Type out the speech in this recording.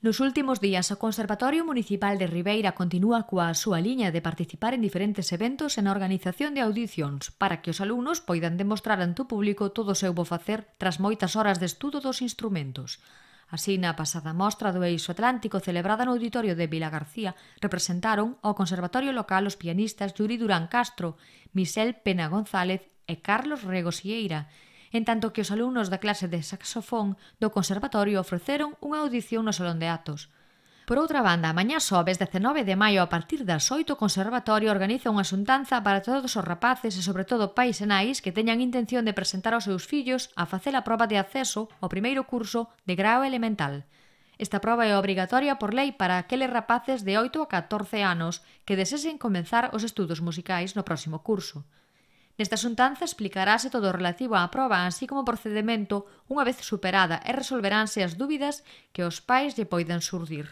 Nos últimos días, o Conservatorio Municipal de Ribeira continúa coa súa liña de participar en diferentes eventos e na organización de audicións para que os alumnos poidan demostrar ante o público todo o seu bo facer tras moitas horas de estudo dos instrumentos. Así, na pasada mostra do Eixo Atlántico celebrada no auditorio de Vila García, representaron ao Conservatorio Local os pianistas Yuri Durán Castro, Michel Pena González e Carlos Rego Sieira, en tanto que os alumnos da clase de saxofón do Conservatorio ofreceron unha audición no Salón de Atos. Por outra banda, mañá sobes 19 de maio a partir das 8 o Conservatorio organiza unha xuntanza para todos os rapaces e sobre todo pais e nais que teñan intención de presentar aos seus fillos a facer a proba de acceso ao primeiro curso de grao elemental. Esta proba é obrigatoria por lei para aqueles rapaces de 8 a 14 anos que desesen comenzar os estudos musicais no próximo curso. Nesta xuntanza explicarase todo o relativo á proba así como o procedimento unha vez superada e resolveránse as dúbidas que os pais lle poidan surdir.